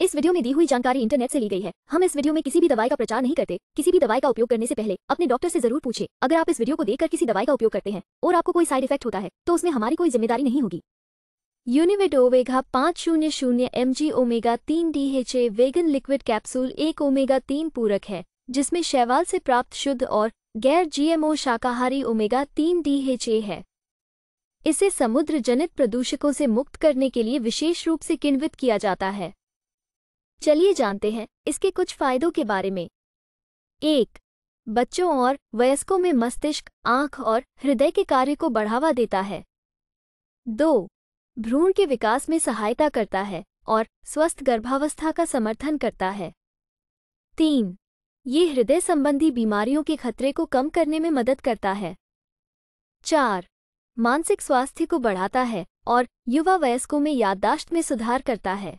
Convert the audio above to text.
इस वीडियो में दी हुई जानकारी इंटरनेट से ली गई है हम इस वीडियो में किसी भी दवाई का प्रचार नहीं करते किसी भी दवाई का उपयोग करने से पहले अपने डॉक्टर से जरूर पूछे अगर आप इस वीडियो को देखकर किसी दवाई का उपयोग करते हैं और आपको कोई साइड इफेक्ट होता है तो उसमें हमारी कोई जिम्मेदारी नहीं होगी यूनिवेट ओवेगा पाँच शून्य शून्य एम जी ओमेगा तीन D H A vegan liquid capsule एक ओमेगा तीन पूरक है जिसमें शैवाल से प्राप्त शुद्ध और गैर जीएमओ शाकाहारी ओमेगा तीन डी एच ए है इसे समुद्र जनित प्रदूषकों से मुक्त करने के लिए विशेष रूप से किण्वित किया जाता है चलिए जानते हैं इसके कुछ फायदों के बारे में एक बच्चों और वयस्कों में मस्तिष्क आंख और हृदय के कार्य को बढ़ावा देता है दो भ्रूण के विकास में सहायता करता है और स्वस्थ गर्भावस्था का समर्थन करता है तीन ये हृदय संबंधी बीमारियों के खतरे को कम करने में मदद करता है चार मानसिक स्वास्थ्य को बढ़ाता है और युवा वयस्कों में याददाश्त में सुधार करता है